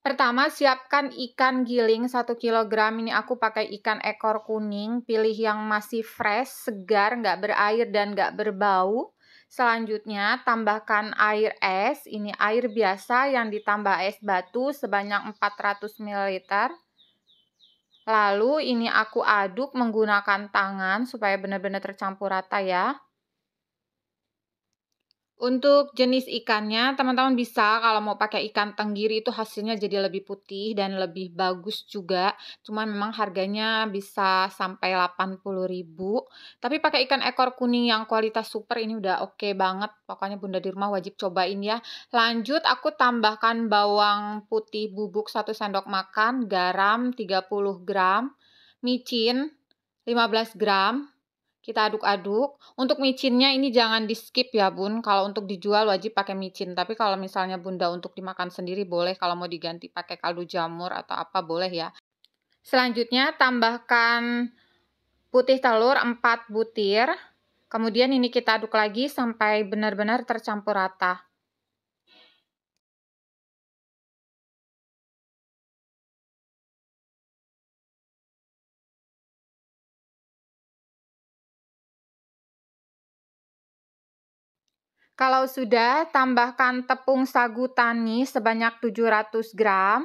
Pertama, siapkan ikan giling 1 kg. Ini aku pakai ikan ekor kuning. Pilih yang masih fresh, segar, nggak berair, dan nggak berbau. Selanjutnya, tambahkan air es. Ini air biasa yang ditambah es batu sebanyak 400 ml. Lalu, ini aku aduk menggunakan tangan supaya benar-benar tercampur rata ya. Untuk jenis ikannya, teman-teman bisa kalau mau pakai ikan tenggiri itu hasilnya jadi lebih putih dan lebih bagus juga. Cuman memang harganya bisa sampai 80000 Tapi pakai ikan ekor kuning yang kualitas super ini udah oke okay banget. Pokoknya Bunda di rumah wajib cobain ya. Lanjut aku tambahkan bawang putih bubuk 1 sendok makan, garam 30 gram, micin 15 gram, kita aduk-aduk. Untuk micinnya ini jangan di skip ya bun, kalau untuk dijual wajib pakai micin. Tapi kalau misalnya bunda untuk dimakan sendiri boleh, kalau mau diganti pakai kaldu jamur atau apa boleh ya. Selanjutnya tambahkan putih telur 4 butir. Kemudian ini kita aduk lagi sampai benar-benar tercampur rata. Kalau sudah, tambahkan tepung sagu tani sebanyak 700 gram.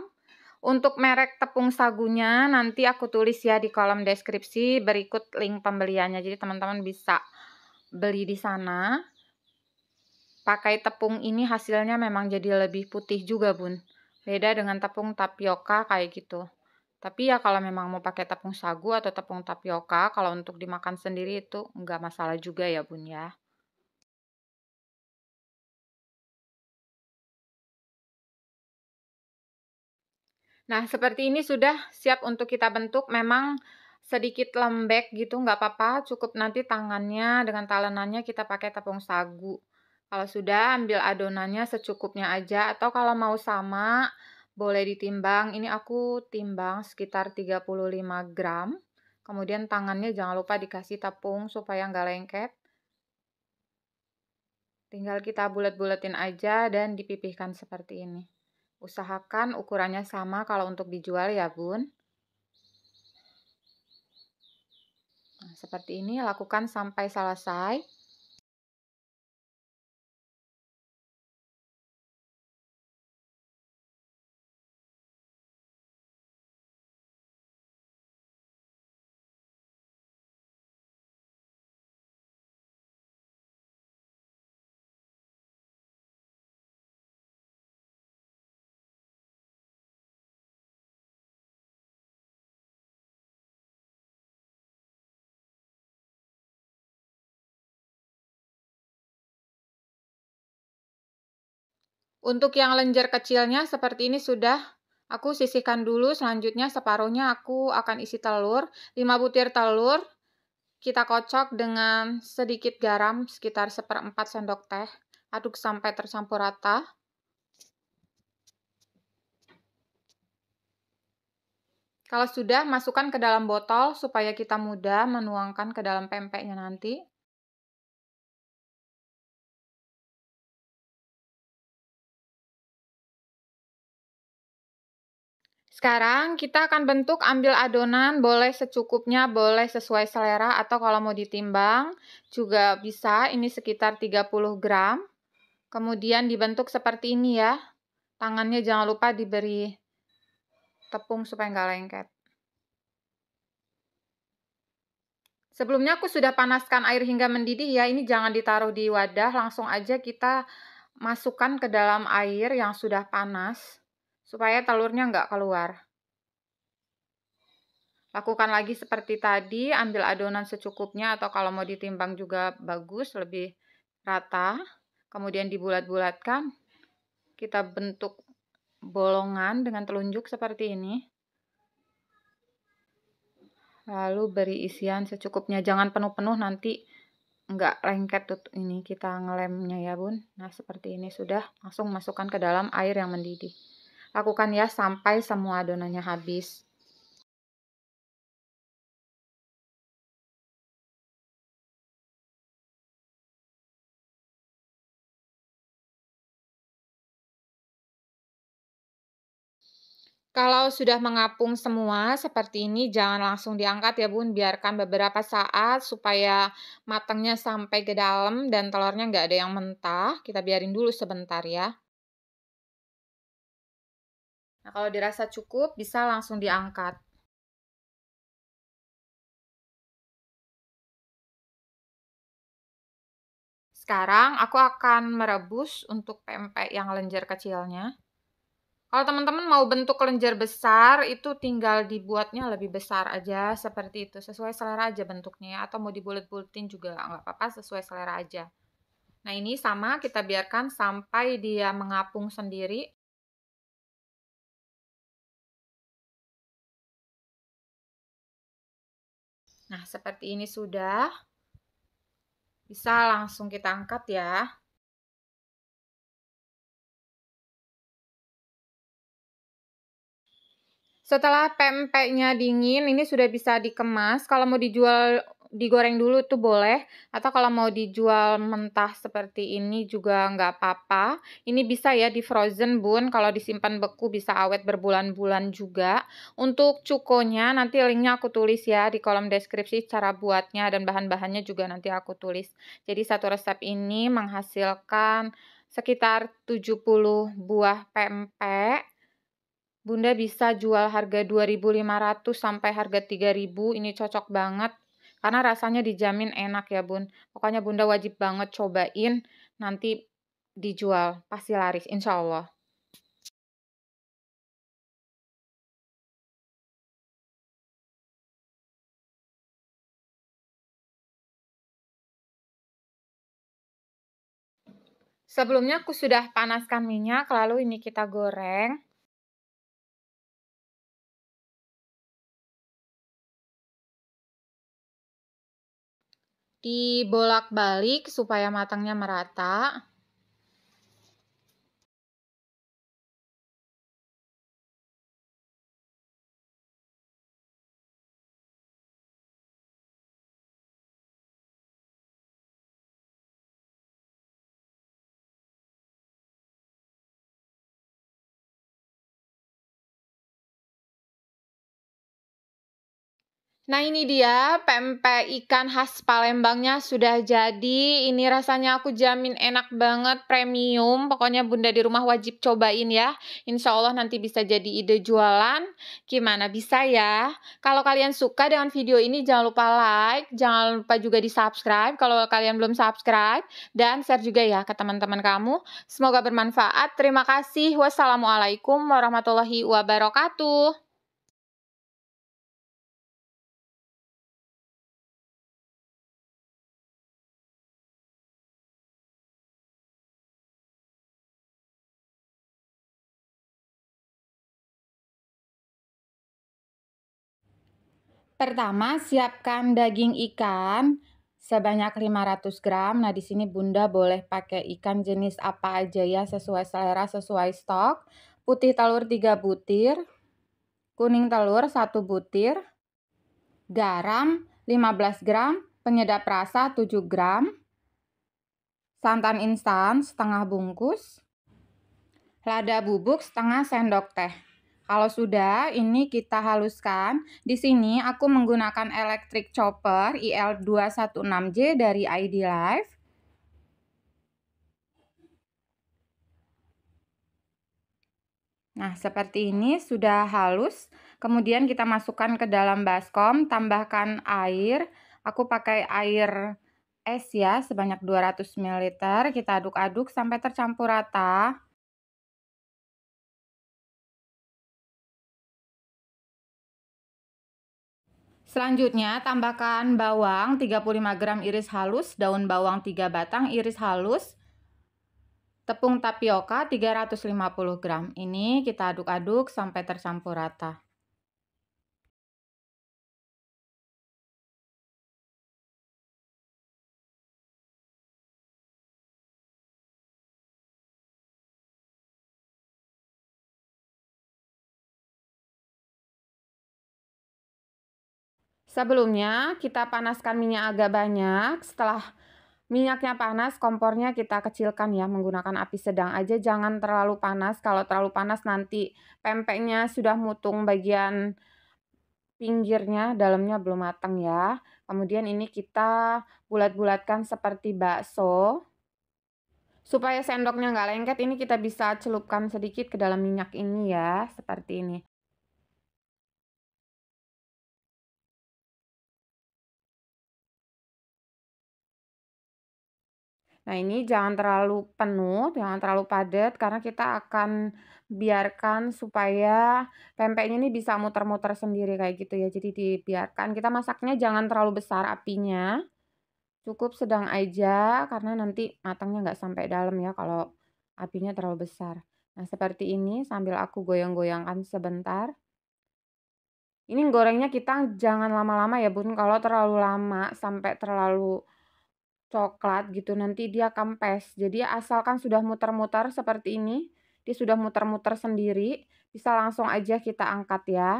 Untuk merek tepung sagunya nanti aku tulis ya di kolom deskripsi berikut link pembeliannya. Jadi teman-teman bisa beli di sana. Pakai tepung ini hasilnya memang jadi lebih putih juga bun. Beda dengan tepung tapioka kayak gitu. Tapi ya kalau memang mau pakai tepung sagu atau tepung tapioka, kalau untuk dimakan sendiri itu nggak masalah juga ya bun ya. Nah, seperti ini sudah siap untuk kita bentuk. Memang sedikit lembek gitu, nggak apa-apa. Cukup nanti tangannya dengan talenannya kita pakai tepung sagu. Kalau sudah, ambil adonannya secukupnya aja. Atau kalau mau sama, boleh ditimbang. Ini aku timbang sekitar 35 gram. Kemudian tangannya jangan lupa dikasih tepung supaya nggak lengket. Tinggal kita bulat-bulatin aja dan dipipihkan seperti ini. Usahakan ukurannya sama kalau untuk dijual ya bun. Nah, seperti ini lakukan sampai selesai. Untuk yang lenjer kecilnya seperti ini sudah aku sisihkan dulu, selanjutnya separuhnya aku akan isi telur, 5 butir telur, kita kocok dengan sedikit garam sekitar seperempat sendok teh, aduk sampai tercampur rata. Kalau sudah, masukkan ke dalam botol supaya kita mudah menuangkan ke dalam pempeknya nanti. Sekarang kita akan bentuk ambil adonan, boleh secukupnya, boleh sesuai selera, atau kalau mau ditimbang juga bisa, ini sekitar 30 gram. Kemudian dibentuk seperti ini ya, tangannya jangan lupa diberi tepung supaya nggak lengket. Sebelumnya aku sudah panaskan air hingga mendidih ya, ini jangan ditaruh di wadah, langsung aja kita masukkan ke dalam air yang sudah panas supaya telurnya nggak keluar. Lakukan lagi seperti tadi, ambil adonan secukupnya atau kalau mau ditimbang juga bagus, lebih rata. Kemudian dibulat-bulatkan. Kita bentuk bolongan dengan telunjuk seperti ini. Lalu beri isian secukupnya, jangan penuh-penuh nanti nggak lengket tuh ini kita ngelemnya ya bun nah seperti ini sudah langsung masukkan ke dalam air yang mendidih Lakukan ya sampai semua adonannya habis. Kalau sudah mengapung semua seperti ini, jangan langsung diangkat ya bun. Biarkan beberapa saat supaya matangnya sampai ke dalam dan telurnya nggak ada yang mentah. Kita biarin dulu sebentar ya. Nah, kalau dirasa cukup bisa langsung diangkat. Sekarang aku akan merebus untuk pempek yang lenjer kecilnya. Kalau teman-teman mau bentuk lenjer besar, itu tinggal dibuatnya lebih besar aja seperti itu. Sesuai selera aja bentuknya ya, atau mau dibulet-buletin juga nggak apa-apa sesuai selera aja. Nah ini sama kita biarkan sampai dia mengapung sendiri. Nah, seperti ini sudah. Bisa langsung kita angkat ya. Setelah pempeknya dingin, ini sudah bisa dikemas. Kalau mau dijual digoreng dulu tuh boleh atau kalau mau dijual mentah seperti ini juga nggak apa-apa ini bisa ya di frozen bun kalau disimpan beku bisa awet berbulan-bulan juga untuk cukonya nanti linknya aku tulis ya di kolom deskripsi cara buatnya dan bahan-bahannya juga nanti aku tulis jadi satu resep ini menghasilkan sekitar 70 buah pempek Bunda bisa jual harga 2.500 sampai harga 3.000 ini cocok banget karena rasanya dijamin enak ya bun. Pokoknya bunda wajib banget cobain nanti dijual. Pasti laris insya Allah. Sebelumnya aku sudah panaskan minyak, lalu ini kita goreng. dibolak-balik supaya matangnya merata. Nah ini dia pempek ikan khas Palembangnya sudah jadi. Ini rasanya aku jamin enak banget, premium. Pokoknya bunda di rumah wajib cobain ya. Insya Allah nanti bisa jadi ide jualan. Gimana bisa ya? Kalau kalian suka dengan video ini jangan lupa like, jangan lupa juga di subscribe. Kalau kalian belum subscribe dan share juga ya ke teman-teman kamu. Semoga bermanfaat. Terima kasih. Wassalamualaikum warahmatullahi wabarakatuh. Pertama, siapkan daging ikan sebanyak 500 gram. Nah, di sini Bunda boleh pakai ikan jenis apa aja ya, sesuai selera, sesuai stok. Putih telur 3 butir, kuning telur 1 butir, garam 15 gram, penyedap rasa 7 gram, santan instan setengah bungkus, lada bubuk setengah sendok teh. Kalau sudah, ini kita haluskan. Di sini aku menggunakan electric chopper IL216J dari ID Life. Nah, seperti ini sudah halus. Kemudian kita masukkan ke dalam baskom, tambahkan air. Aku pakai air es ya sebanyak 200 ml. Kita aduk-aduk sampai tercampur rata. Selanjutnya tambahkan bawang 35 gram iris halus, daun bawang 3 batang iris halus, tepung tapioka 350 gram. Ini kita aduk-aduk sampai tercampur rata. Sebelumnya kita panaskan minyak agak banyak. Setelah minyaknya panas, kompornya kita kecilkan ya menggunakan api sedang aja. Jangan terlalu panas. Kalau terlalu panas nanti pempeknya sudah mutung bagian pinggirnya, dalamnya belum matang ya. Kemudian ini kita bulat-bulatkan seperti bakso. Supaya sendoknya nggak lengket, ini kita bisa celupkan sedikit ke dalam minyak ini ya, seperti ini. Nah, ini jangan terlalu penuh, jangan terlalu padat karena kita akan biarkan supaya pempeknya ini bisa muter-muter sendiri kayak gitu ya. Jadi dibiarkan. Kita masaknya jangan terlalu besar apinya. Cukup sedang aja karena nanti matangnya nggak sampai dalam ya kalau apinya terlalu besar. Nah, seperti ini sambil aku goyang-goyangkan sebentar. Ini gorengnya kita jangan lama-lama ya bun, kalau terlalu lama sampai terlalu coklat gitu nanti dia kempes jadi asalkan sudah muter-muter seperti ini dia sudah muter-muter sendiri bisa langsung aja kita angkat ya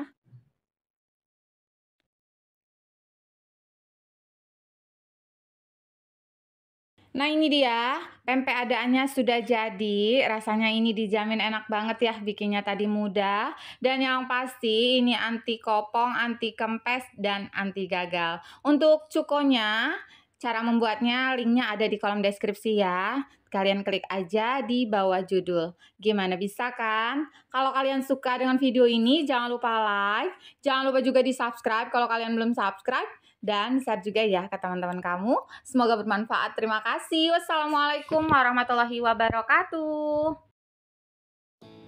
Nah ini dia, pempek adaannya sudah jadi. Rasanya ini dijamin enak banget ya bikinnya tadi mudah. Dan yang pasti ini anti kopong, anti kempes, dan anti gagal. Untuk cukonya Cara membuatnya linknya ada di kolom deskripsi ya. Kalian klik aja di bawah judul. Gimana bisa kan? Kalau kalian suka dengan video ini jangan lupa like, jangan lupa juga di subscribe kalau kalian belum subscribe dan share juga ya ke teman-teman kamu. Semoga bermanfaat. Terima kasih. Wassalamualaikum warahmatullahi wabarakatuh.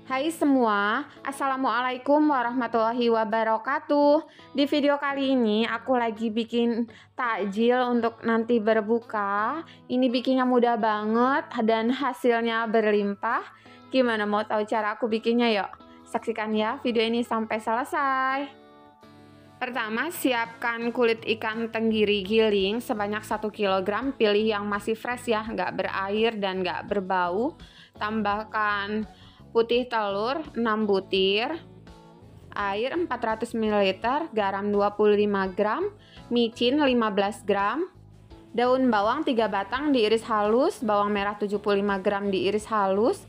Hai semua, Assalamualaikum warahmatullahi wabarakatuh Di video kali ini aku lagi bikin takjil untuk nanti berbuka Ini bikinnya mudah banget dan hasilnya berlimpah Gimana mau tahu cara aku bikinnya yuk? Saksikan ya video ini sampai selesai Pertama, siapkan kulit ikan tenggiri giling sebanyak 1 kg. Pilih yang masih fresh ya, nggak berair dan nggak berbau. Tambahkan putih telur 6 butir, air 400 ml, garam 25 gram, micin 15 gram, daun bawang 3 batang diiris halus, bawang merah 75 gram diiris halus,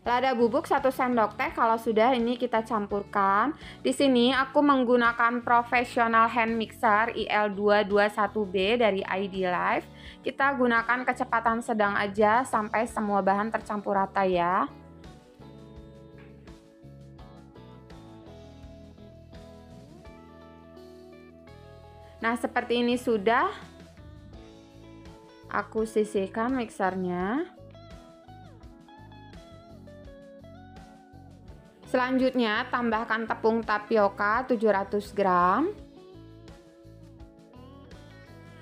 lada bubuk 1 sendok teh kalau sudah ini kita campurkan di sini aku menggunakan professional hand mixer IL221B dari ID Life kita gunakan kecepatan sedang aja sampai semua bahan tercampur rata ya Nah, seperti ini sudah aku sisihkan mixernya. Selanjutnya, tambahkan tepung tapioka 700 gram.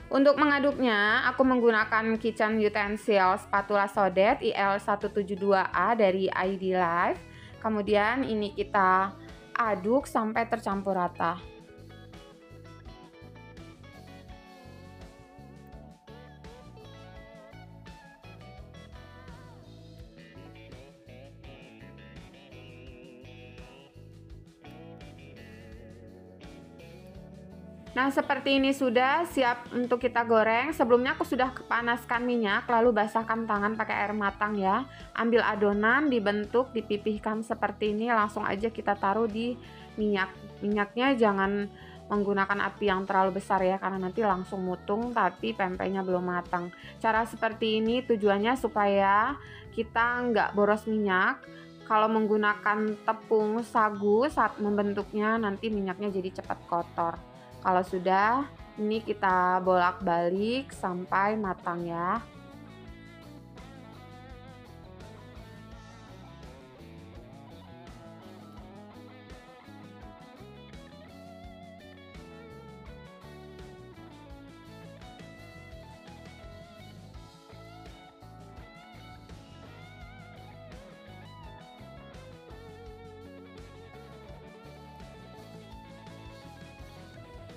Untuk mengaduknya, aku menggunakan kitchen utensil spatula sodet IL172A dari ID Life. Kemudian ini kita aduk sampai tercampur rata. Nah, seperti ini sudah siap untuk kita goreng. Sebelumnya aku sudah panaskan minyak, lalu basahkan tangan pakai air matang ya. Ambil adonan, dibentuk, dipipihkan seperti ini, langsung aja kita taruh di minyak. Minyaknya jangan menggunakan api yang terlalu besar ya, karena nanti langsung mutung tapi pempeknya belum matang. Cara seperti ini tujuannya supaya kita nggak boros minyak, kalau menggunakan tepung sagu saat membentuknya nanti minyaknya jadi cepat kotor. Kalau sudah, ini kita bolak-balik sampai matang ya.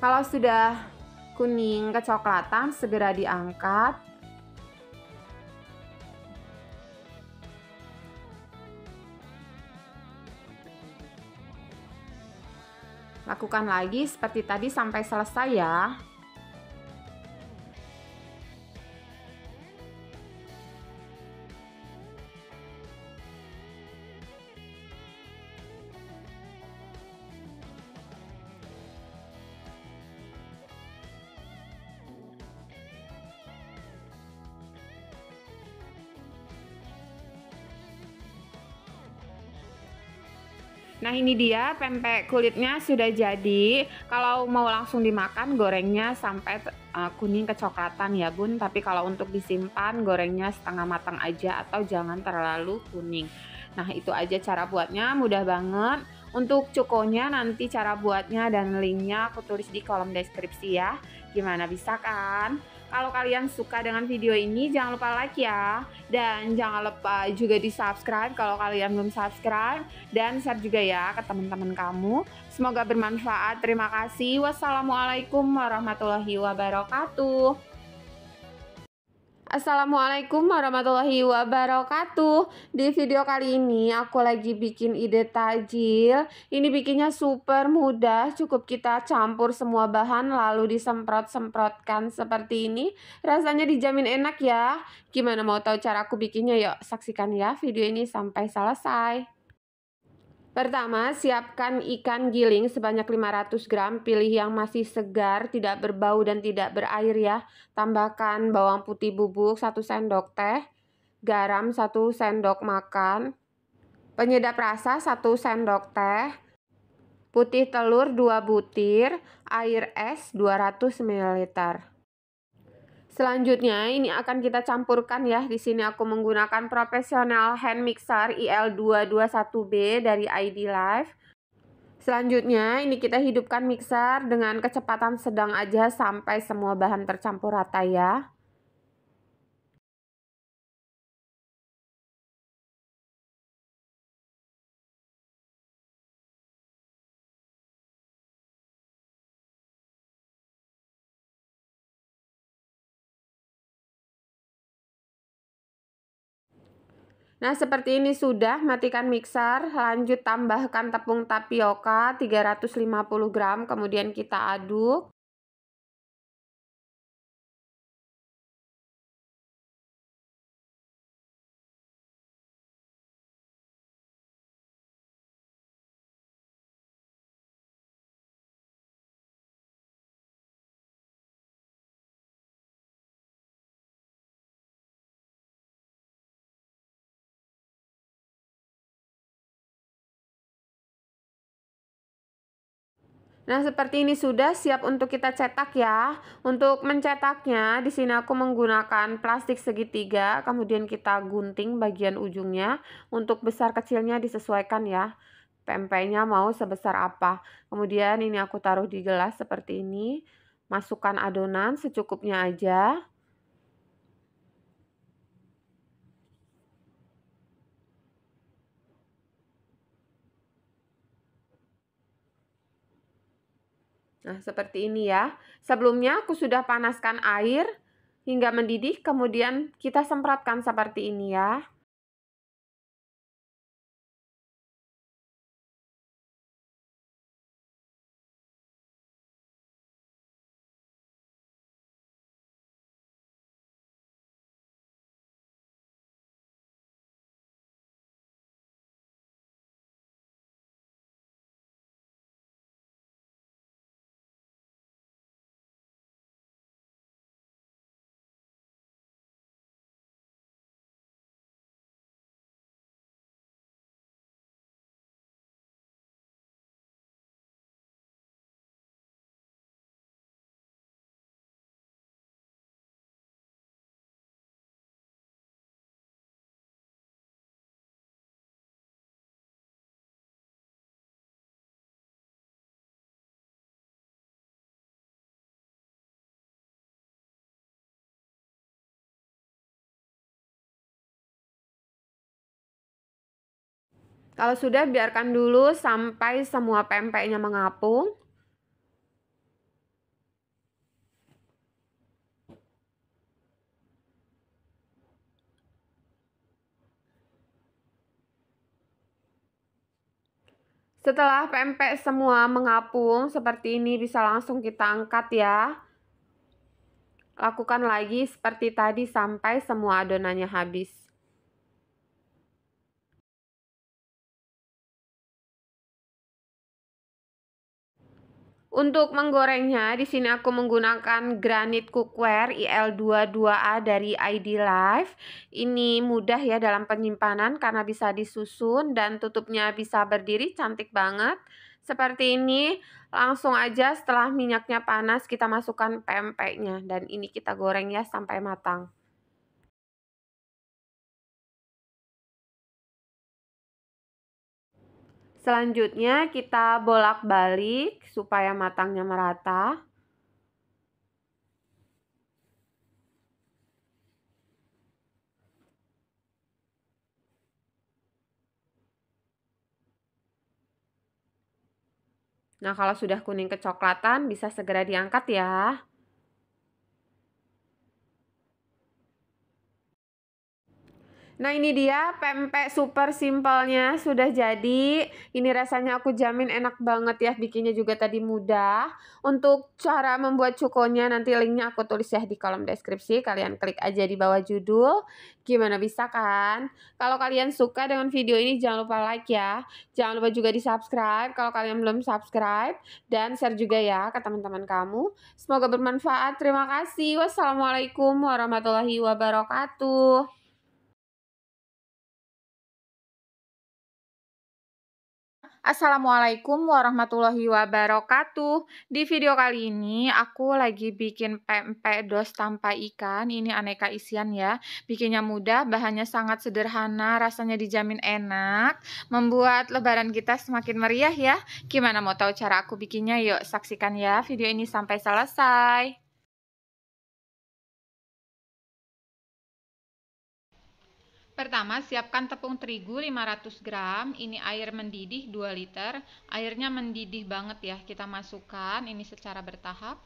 Kalau sudah kuning kecoklatan segera diangkat. Lakukan lagi seperti tadi sampai selesai ya. Nah ini dia pempek kulitnya sudah jadi. Kalau mau langsung dimakan gorengnya sampai uh, kuning kecoklatan ya bun. Tapi kalau untuk disimpan gorengnya setengah matang aja atau jangan terlalu kuning. Nah itu aja cara buatnya mudah banget. Untuk cukonya nanti cara buatnya dan linknya aku tulis di kolom deskripsi ya. Gimana bisa kan? Kalau kalian suka dengan video ini jangan lupa like ya dan jangan lupa juga di subscribe kalau kalian belum subscribe dan share juga ya ke teman-teman kamu. Semoga bermanfaat. Terima kasih. Wassalamualaikum warahmatullahi wabarakatuh. Assalamualaikum warahmatullahi wabarakatuh Di video kali ini aku lagi bikin ide tajil Ini bikinnya super mudah Cukup kita campur semua bahan lalu disemprot-semprotkan seperti ini Rasanya dijamin enak ya Gimana mau tahu cara aku bikinnya yuk saksikan ya video ini sampai selesai Pertama, siapkan ikan giling sebanyak 500 gram, pilih yang masih segar, tidak berbau dan tidak berair ya. Tambahkan bawang putih bubuk 1 sendok teh, garam 1 sendok makan, penyedap rasa 1 sendok teh, putih telur 2 butir, air es 200 ml. Selanjutnya ini akan kita campurkan ya. Di sini aku menggunakan profesional hand mixer IL221B dari ID Life. Selanjutnya ini kita hidupkan mixer dengan kecepatan sedang aja sampai semua bahan tercampur rata ya. Nah, seperti ini sudah, matikan mixer, lanjut tambahkan tepung tapioka 350 gram, kemudian kita aduk. Nah, seperti ini sudah siap untuk kita cetak ya. Untuk mencetaknya, di sini aku menggunakan plastik segitiga, kemudian kita gunting bagian ujungnya. Untuk besar kecilnya disesuaikan ya. Pempeknya mau sebesar apa. Kemudian ini aku taruh di gelas seperti ini. Masukkan adonan secukupnya aja. Nah, seperti ini ya. Sebelumnya aku sudah panaskan air hingga mendidih, kemudian kita semprotkan seperti ini ya. Kalau sudah biarkan dulu sampai semua pempeknya mengapung. Setelah pempek semua mengapung seperti ini bisa langsung kita angkat ya. Lakukan lagi seperti tadi sampai semua adonannya habis. Untuk menggorengnya, di sini aku menggunakan granit cookware IL22A dari ID Life. Ini mudah ya dalam penyimpanan karena bisa disusun dan tutupnya bisa berdiri, cantik banget. Seperti ini, langsung aja setelah minyaknya panas kita masukkan pempeknya dan ini kita goreng ya sampai matang. Selanjutnya kita bolak-balik supaya matangnya merata. Nah, kalau sudah kuning kecoklatan bisa segera diangkat ya. Nah ini dia pempek super simpelnya sudah jadi. Ini rasanya aku jamin enak banget ya bikinnya juga tadi mudah. Untuk cara membuat cukonya nanti linknya aku tulis ya di kolom deskripsi. Kalian klik aja di bawah judul. Gimana bisa kan? Kalau kalian suka dengan video ini jangan lupa like ya. Jangan lupa juga di subscribe kalau kalian belum subscribe. Dan share juga ya ke teman-teman kamu. Semoga bermanfaat. Terima kasih. Wassalamualaikum warahmatullahi wabarakatuh. Assalamualaikum warahmatullahi wabarakatuh Di video kali ini aku lagi bikin pempek dos tanpa ikan Ini aneka isian ya Bikinnya mudah, bahannya sangat sederhana, rasanya dijamin enak Membuat lebaran kita semakin meriah ya Gimana mau tahu cara aku bikinnya? Yuk saksikan ya video ini sampai selesai Pertama, siapkan tepung terigu 500 gram, ini air mendidih 2 liter, airnya mendidih banget ya, kita masukkan ini secara bertahap.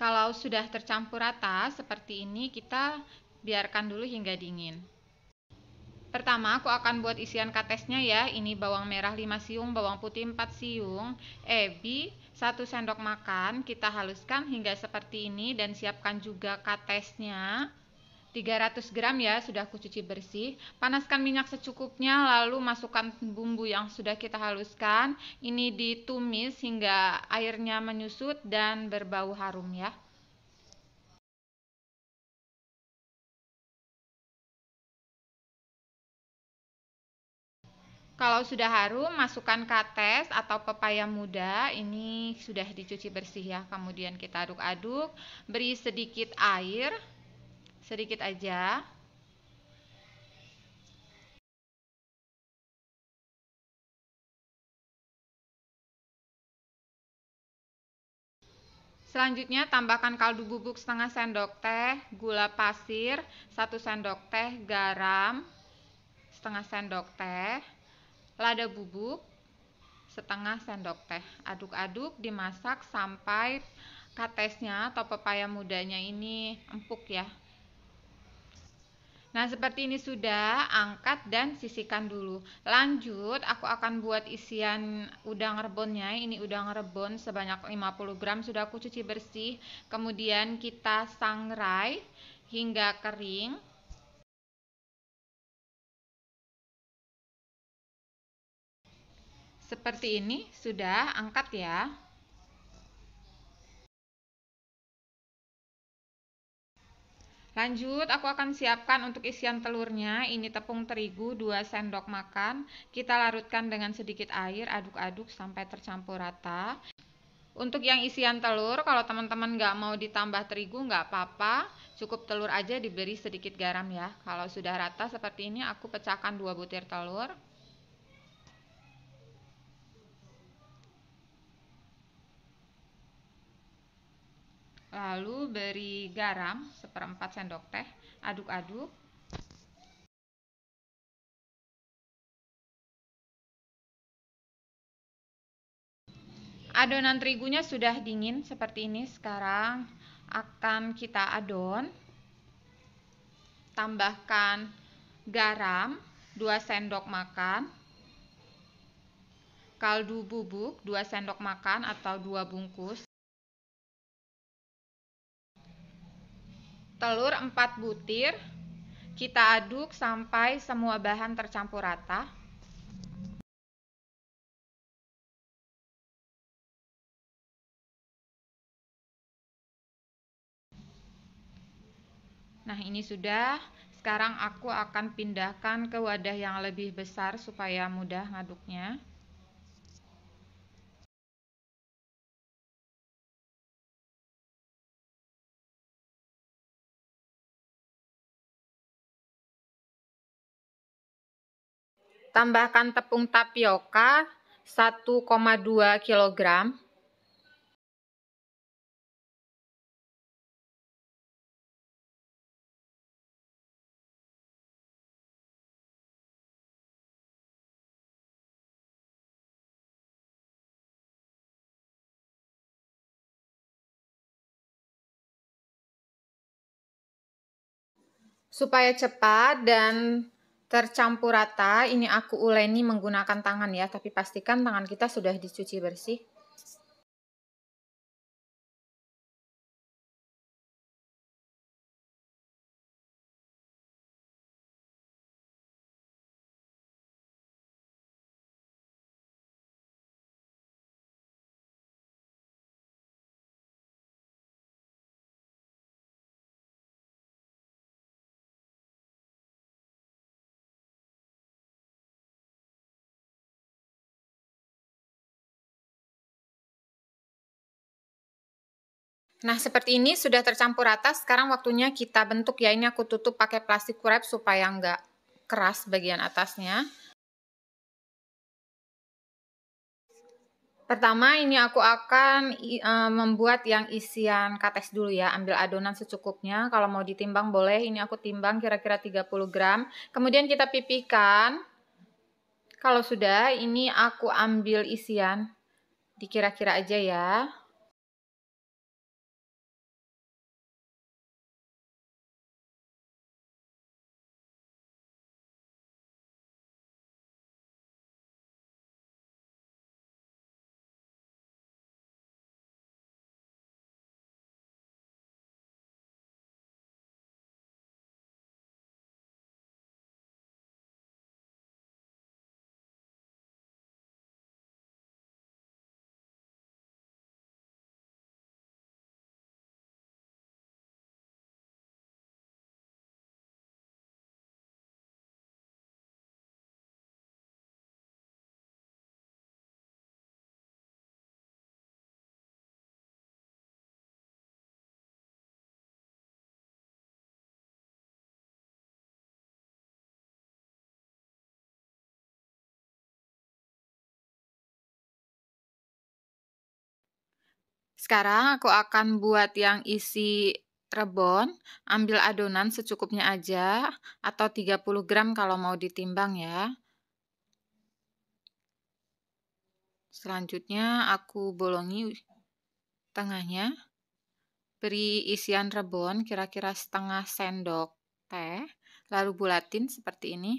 Kalau sudah tercampur rata seperti ini, kita biarkan dulu hingga dingin. Pertama, aku akan buat isian katesnya ya. Ini bawang merah 5 siung, bawang putih 4 siung, ebi 1 sendok makan. Kita haluskan hingga seperti ini dan siapkan juga katesnya. 300 gram ya, sudah aku cuci bersih. Panaskan minyak secukupnya, lalu masukkan bumbu yang sudah kita haluskan. Ini ditumis hingga airnya menyusut dan berbau harum ya. Kalau sudah harum, masukkan kates atau pepaya muda. Ini sudah dicuci bersih ya. Kemudian kita aduk-aduk, beri sedikit air sedikit aja Selanjutnya tambahkan kaldu bubuk setengah sendok teh, gula pasir 1 sendok teh, garam setengah sendok teh, lada bubuk setengah sendok teh. Aduk-aduk dimasak sampai katesnya atau pepaya mudanya ini empuk ya. Nah, seperti ini sudah, angkat dan sisihkan dulu. Lanjut, aku akan buat isian udang rebonnya. Ini udang rebon sebanyak 50 gram sudah aku cuci bersih. Kemudian kita sangrai hingga kering. Seperti ini sudah, angkat ya. Lanjut, aku akan siapkan untuk isian telurnya. Ini tepung terigu 2 sendok makan. Kita larutkan dengan sedikit air, aduk-aduk sampai tercampur rata. Untuk yang isian telur, kalau teman-teman nggak mau ditambah terigu nggak apa-apa, cukup telur aja diberi sedikit garam ya. Kalau sudah rata seperti ini, aku pecahkan 2 butir telur. Lalu beri garam seperempat sendok teh, aduk-aduk. Adonan terigunya sudah dingin seperti ini. Sekarang akan kita adon. Tambahkan garam 2 sendok makan. Kaldu bubuk 2 sendok makan atau 2 bungkus. telur 4 butir kita aduk sampai semua bahan tercampur rata Nah ini sudah sekarang aku akan pindahkan ke wadah yang lebih besar supaya mudah ngaduknya Tambahkan tepung tapioka 1,2 kg. Supaya cepat dan Tercampur rata, ini aku uleni menggunakan tangan ya, tapi pastikan tangan kita sudah dicuci bersih. Nah, seperti ini sudah tercampur rata. Sekarang waktunya kita bentuk ya. Ini aku tutup pakai plastik wrap supaya nggak keras bagian atasnya. Pertama, ini aku akan e, membuat yang isian kates dulu ya. Ambil adonan secukupnya. Kalau mau ditimbang boleh. Ini aku timbang kira-kira 30 gram. Kemudian kita pipihkan. Kalau sudah, ini aku ambil isian. Dikira-kira aja ya. Sekarang aku akan buat yang isi rebon, ambil adonan secukupnya aja atau 30 gram kalau mau ditimbang ya. Selanjutnya aku bolongi tengahnya. Beri isian rebon kira-kira setengah sendok teh, lalu bulatin seperti ini.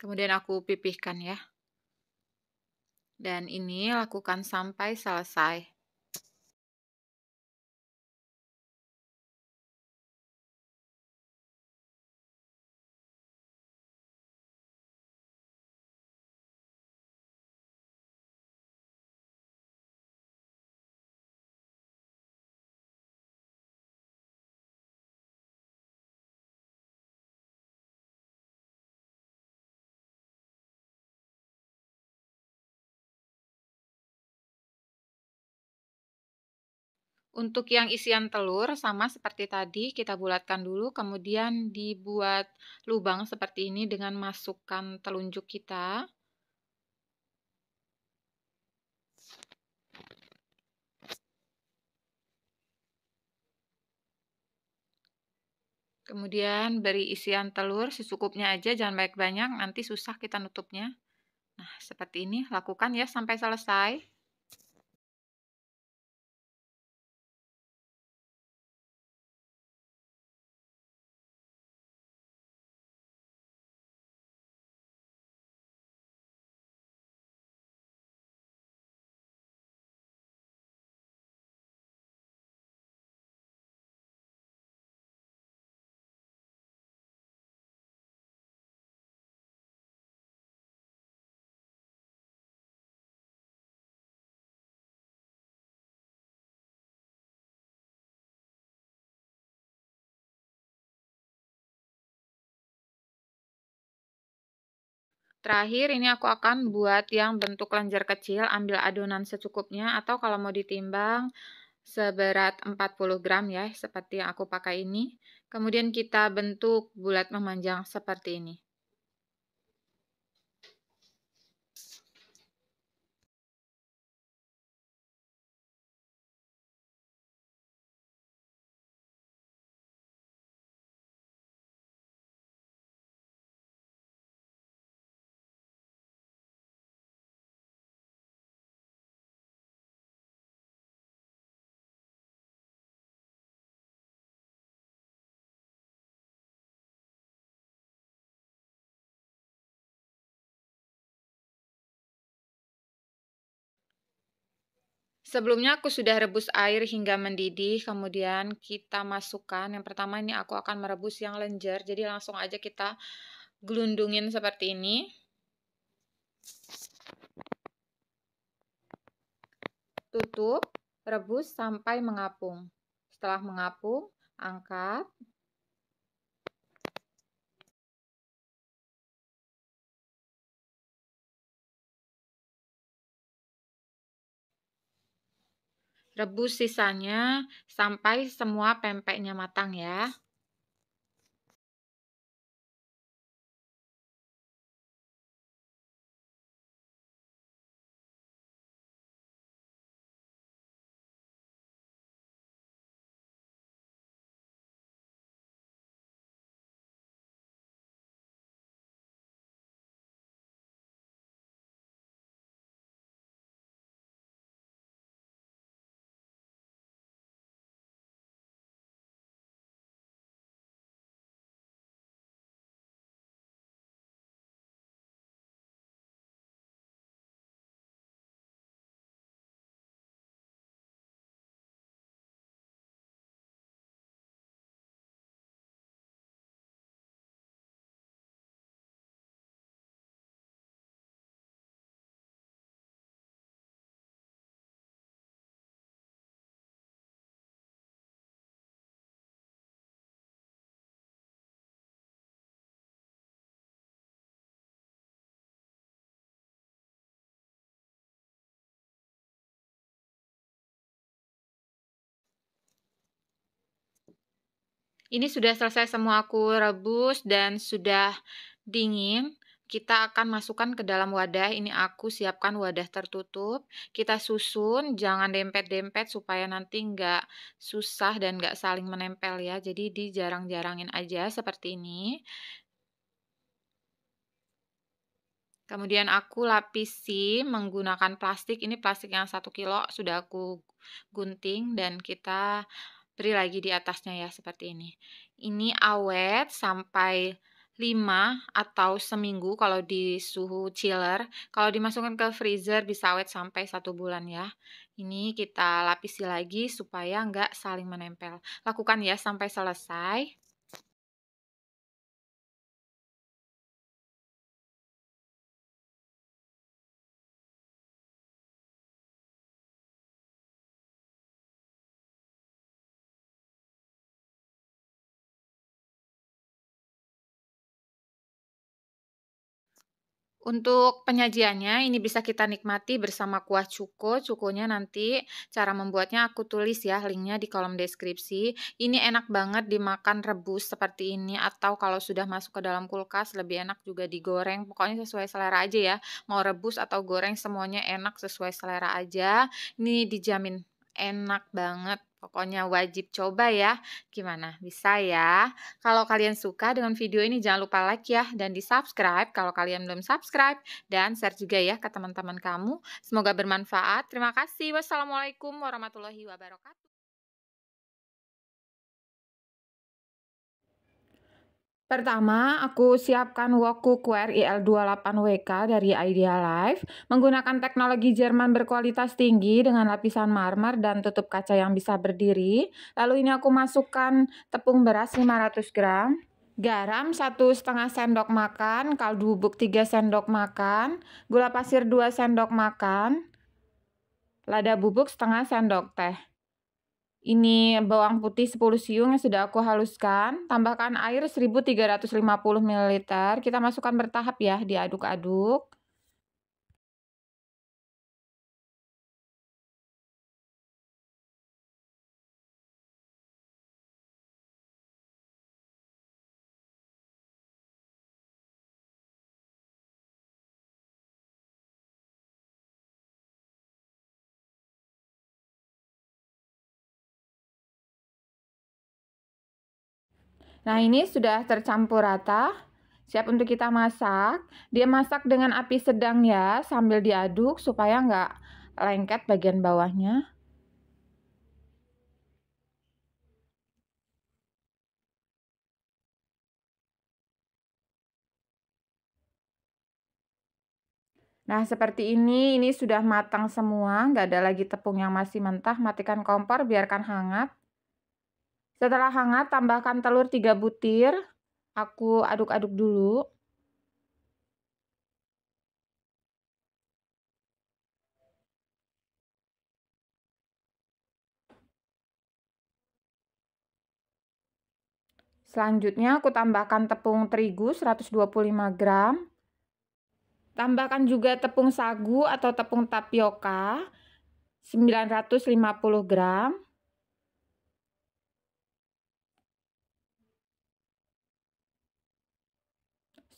Kemudian aku pipihkan ya. Dan ini lakukan sampai selesai. Untuk yang isian telur sama seperti tadi kita bulatkan dulu kemudian dibuat lubang seperti ini dengan masukkan telunjuk kita. Kemudian beri isian telur secukupnya aja, jangan banyak-banyak, nanti susah kita nutupnya. Nah, seperti ini, lakukan ya sampai selesai. Terakhir, ini aku akan buat yang bentuk lanjar kecil, ambil adonan secukupnya, atau kalau mau ditimbang seberat 40 gram ya, seperti yang aku pakai ini. Kemudian kita bentuk bulat memanjang seperti ini. Sebelumnya aku sudah rebus air hingga mendidih, kemudian kita masukkan. Yang pertama ini aku akan merebus yang lenjer, jadi langsung aja kita gelundungin seperti ini. Tutup, rebus sampai mengapung. Setelah mengapung, angkat, Rebus sisanya sampai semua pempeknya matang ya. Ini sudah selesai semua aku rebus dan sudah dingin. Kita akan masukkan ke dalam wadah. Ini aku siapkan wadah tertutup. Kita susun, jangan dempet-dempet supaya nanti nggak susah dan nggak saling menempel ya. Jadi dijarang-jarangin aja seperti ini. Kemudian aku lapisi menggunakan plastik. Ini plastik yang satu kilo sudah aku gunting dan kita beri lagi di atasnya ya seperti ini. Ini awet sampai 5 atau seminggu kalau di suhu chiller. Kalau dimasukkan ke freezer bisa awet sampai satu bulan ya. Ini kita lapisi lagi supaya nggak saling menempel. Lakukan ya sampai selesai. Untuk penyajiannya ini bisa kita nikmati bersama kuah cuko. Cukonya nanti cara membuatnya aku tulis ya linknya di kolom deskripsi. Ini enak banget dimakan rebus seperti ini atau kalau sudah masuk ke dalam kulkas lebih enak juga digoreng. Pokoknya sesuai selera aja ya. Mau rebus atau goreng semuanya enak sesuai selera aja. Ini dijamin enak banget. Pokoknya wajib coba ya. Gimana? Bisa ya? Kalau kalian suka dengan video ini jangan lupa like ya dan di-subscribe kalau kalian belum subscribe dan share juga ya ke teman-teman kamu. Semoga bermanfaat. Terima kasih. Wassalamualaikum warahmatullahi wabarakatuh. Pertama, aku siapkan Woku QRIL 28WK dari Idea Life menggunakan teknologi Jerman berkualitas tinggi dengan lapisan marmer dan tutup kaca yang bisa berdiri. Lalu ini aku masukkan tepung beras 500 gram, garam satu setengah sendok makan, kaldu bubuk 3 sendok makan, gula pasir 2 sendok makan, lada bubuk setengah sendok teh. Ini bawang putih 10 siung yang sudah aku haluskan. Tambahkan air 1350 ml. Kita masukkan bertahap ya, diaduk-aduk. Nah, ini sudah tercampur rata. Siap untuk kita masak. Dia masak dengan api sedang ya, sambil diaduk supaya nggak lengket bagian bawahnya. Nah, seperti ini, ini sudah matang semua, nggak ada lagi tepung yang masih mentah. Matikan kompor, biarkan hangat. Setelah hangat, tambahkan telur 3 butir. Aku aduk-aduk dulu. Selanjutnya aku tambahkan tepung terigu 125 gram. Tambahkan juga tepung sagu atau tepung tapioka 950 gram.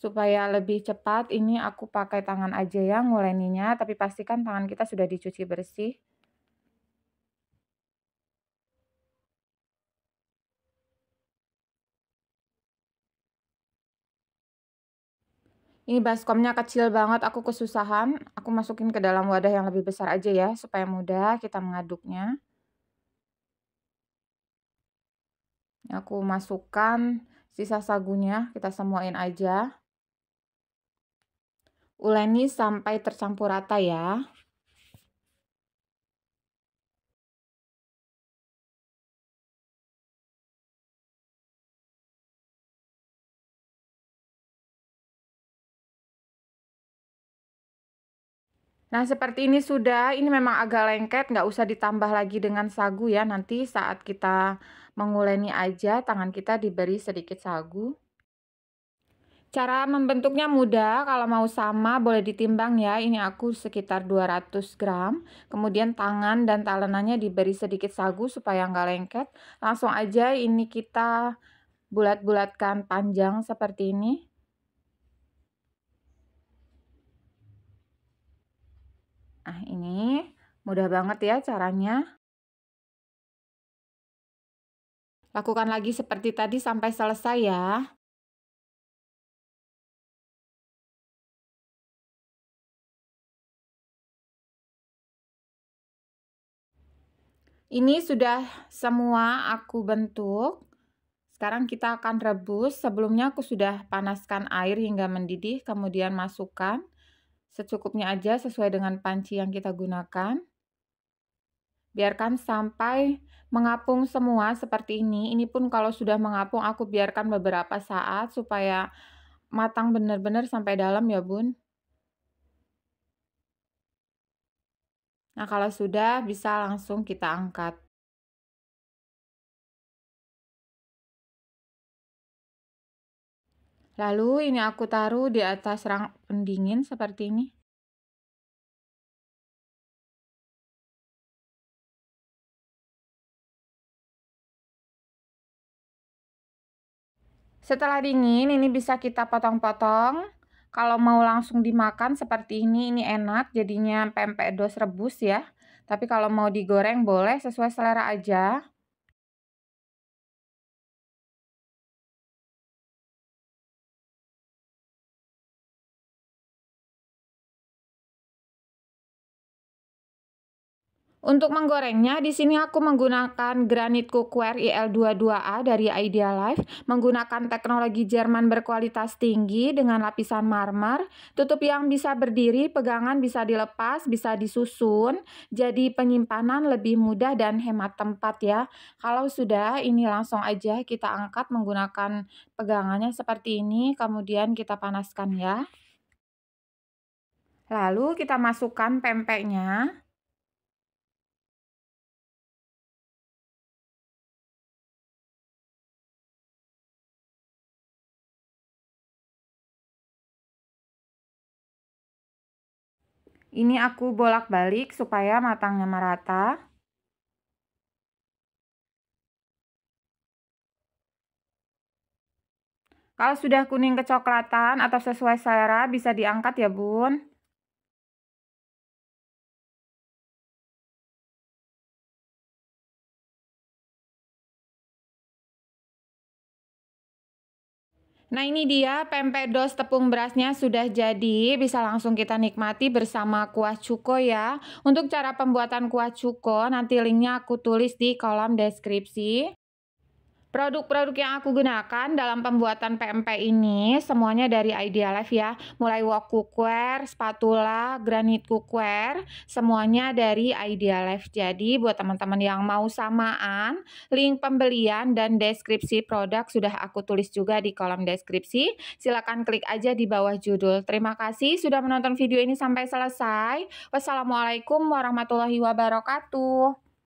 Supaya lebih cepat, ini aku pakai tangan aja ya nguleninya, tapi pastikan tangan kita sudah dicuci bersih. Ini baskomnya kecil banget, aku kesusahan. Aku masukin ke dalam wadah yang lebih besar aja ya, supaya mudah kita mengaduknya. Aku masukkan sisa sagunya, kita semuain aja. Uleni sampai tercampur rata ya. Nah, seperti ini sudah. Ini memang agak lengket, nggak usah ditambah lagi dengan sagu ya. Nanti saat kita menguleni aja, tangan kita diberi sedikit sagu. Cara membentuknya mudah, kalau mau sama boleh ditimbang ya. Ini aku sekitar 200 gram. Kemudian tangan dan talenannya diberi sedikit sagu supaya nggak lengket. Langsung aja ini kita bulat-bulatkan panjang seperti ini. Nah ini mudah banget ya caranya. Lakukan lagi seperti tadi sampai selesai ya. Ini sudah semua aku bentuk. Sekarang kita akan rebus. Sebelumnya aku sudah panaskan air hingga mendidih, kemudian masukkan secukupnya aja sesuai dengan panci yang kita gunakan. Biarkan sampai mengapung semua seperti ini. Ini pun kalau sudah mengapung aku biarkan beberapa saat supaya matang benar-benar sampai dalam ya bun. Nah, kalau sudah bisa langsung kita angkat. Lalu ini aku taruh di atas rang pendingin seperti ini. Setelah dingin, ini bisa kita potong-potong kalau mau langsung dimakan seperti ini, ini enak jadinya pempek dos rebus ya. Tapi kalau mau digoreng boleh sesuai selera aja. Untuk menggorengnya, di sini aku menggunakan granit cookware IL22A dari Idea Life, menggunakan teknologi Jerman berkualitas tinggi dengan lapisan marmer, tutup yang bisa berdiri, pegangan bisa dilepas, bisa disusun, jadi penyimpanan lebih mudah dan hemat tempat ya. Kalau sudah, ini langsung aja kita angkat menggunakan pegangannya seperti ini, kemudian kita panaskan ya. Lalu kita masukkan pempeknya. Ini aku bolak-balik supaya matangnya merata. Kalau sudah kuning kecoklatan atau sesuai selera bisa diangkat ya bun. Nah ini dia pempek dos tepung berasnya sudah jadi Bisa langsung kita nikmati bersama kuah cuko ya Untuk cara pembuatan kuah cuko nanti linknya aku tulis di kolom deskripsi Produk-produk yang aku gunakan dalam pembuatan PMP ini semuanya dari Idealife ya. Mulai wok cookware, spatula, granit cookware, semuanya dari Idealife. Jadi buat teman-teman yang mau samaan, link pembelian dan deskripsi produk sudah aku tulis juga di kolom deskripsi. Silakan klik aja di bawah judul. Terima kasih sudah menonton video ini sampai selesai. Wassalamualaikum warahmatullahi wabarakatuh.